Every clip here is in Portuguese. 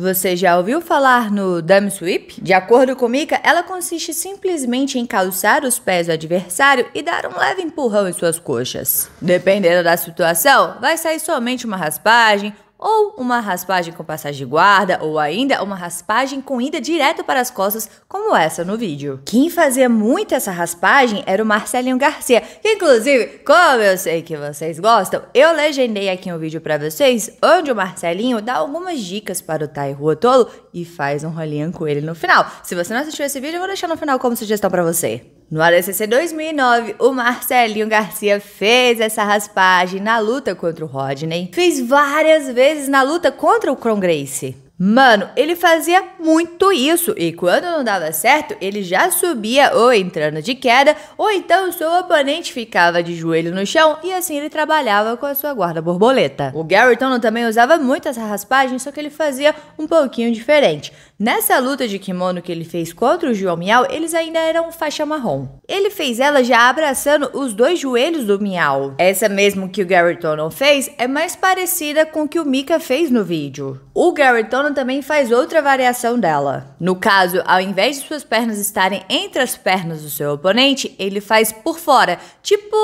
Você já ouviu falar no dumb sweep? De acordo com Mika, ela consiste simplesmente em calçar os pés do adversário e dar um leve empurrão em suas coxas. Dependendo da situação, vai sair somente uma raspagem ou uma raspagem com passagem de guarda, ou ainda uma raspagem com ida direto para as costas, como essa no vídeo. Quem fazia muito essa raspagem era o Marcelinho Garcia, que inclusive, como eu sei que vocês gostam, eu legendei aqui um vídeo para vocês, onde o Marcelinho dá algumas dicas para o Tai Ruotolo e faz um rolinho com ele no final. Se você não assistiu esse vídeo, eu vou deixar no final como sugestão para você. No ADCC 2009, o Marcelinho Garcia fez essa raspagem na luta contra o Rodney, fez várias vezes na luta contra o Cron Grace. Mano, ele fazia muito isso e quando não dava certo, ele já subia ou entrando de queda, ou então seu oponente ficava de joelho no chão e assim ele trabalhava com a sua guarda borboleta. O Gary Tonon também usava muito essa raspagem, só que ele fazia um pouquinho diferente. Nessa luta de kimono que ele fez contra o João Miau, eles ainda eram faixa marrom. Ele fez ela já abraçando os dois joelhos do Miau. Essa mesmo que o Gary Tonon fez é mais parecida com o que o Mika fez no vídeo. O Gary Tonon também faz outra variação dela. No caso, ao invés de suas pernas estarem entre as pernas do seu oponente, ele faz por fora, tipo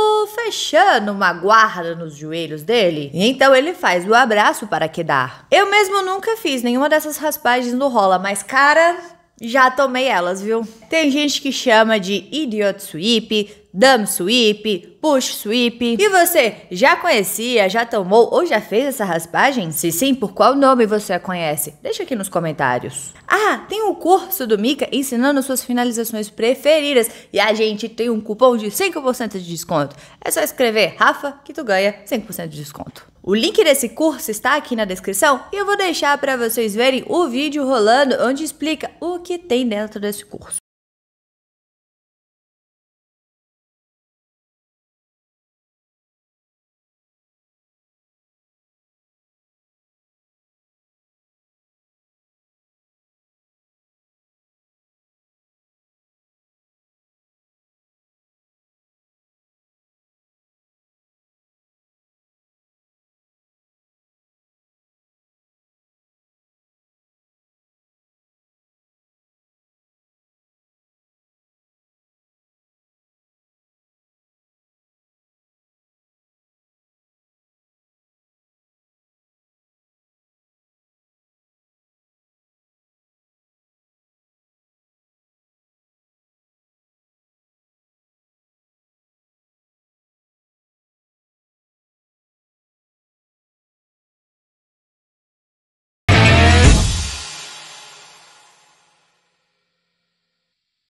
fechando uma guarda nos joelhos dele. Então ele faz o abraço para quedar. Eu mesmo nunca fiz nenhuma dessas raspagens no rola, mas cara, já tomei elas, viu? Tem gente que chama de idiot sweep, dumb sweep, push sweep. E você já conhecia, já tomou ou já fez essa raspagem? Se sim, por qual nome você a conhece? Deixa aqui nos comentários. Ah, tem um curso do Mika ensinando suas finalizações preferidas e a gente tem um cupom de 5% de desconto. É só escrever Rafa que tu ganha 5% de desconto. O link desse curso está aqui na descrição e eu vou deixar para vocês verem o vídeo rolando onde explica o que tem dentro desse curso.